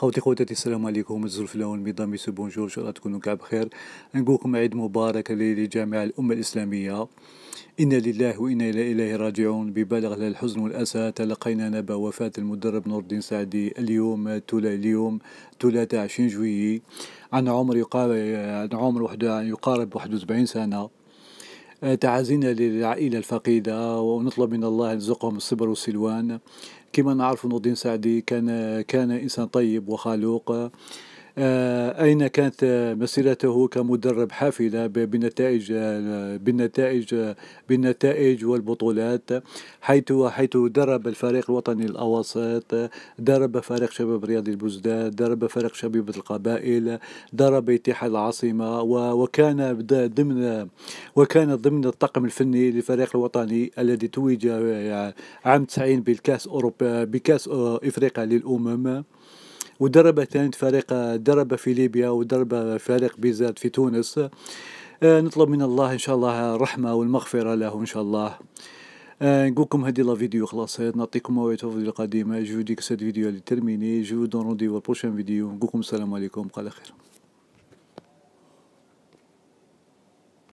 خوتي خواتاتي السلام عليكم الزول في الاول ميدامي سو بونجور ان شاء الله تكونوا كاع بخير نقول لكم عيد مبارك لجامع الامه الاسلاميه إنا لله وإنا إلى إله راجعون ببالغ الحزن والأسى تلقينا نبأ وفاة المدرب نور الدين سعدي اليوم تولى اليوم ثلاثة عشرين جويي عن عمر يقارب عن عمر يقارب 71 سنة آه، تعازينا للعائلة الفقيدة ونطلب من الله يرزقهم الصبر والسلوان كما نعرف نور الدين سعدي كان كان إنسان طيب وخالوق آه، أين كانت مسيرته كمدرب حافلة بالنتائج آه، بالنتائج آه، بالنتائج والبطولات حيث حيث درب الفريق الوطني الأواسط درب فريق شباب رياض البزداد درب فريق شبيبة القبائل درب اتحاد العاصمة وكان ضمن وكان ضمن الطاقم الفني للفريق الوطني الذي توج عام 90 بالكاس أوروبا بكاس إفريقيا للأمم ودرب ثاني فريق درب في ليبيا ودرب فريق بيزات في تونس آه، نطلب من الله ان شاء الله الرحمه والمغفره له ان شاء الله آه، نقولكم هذه لا فيديو خلاص نعطيكم موعد في الفيديو القديمه جو ديك سيت فيديو اللي ترميني جو دون رونديفو بروشين فيديو نقولكم السلام عليكم بقى على خير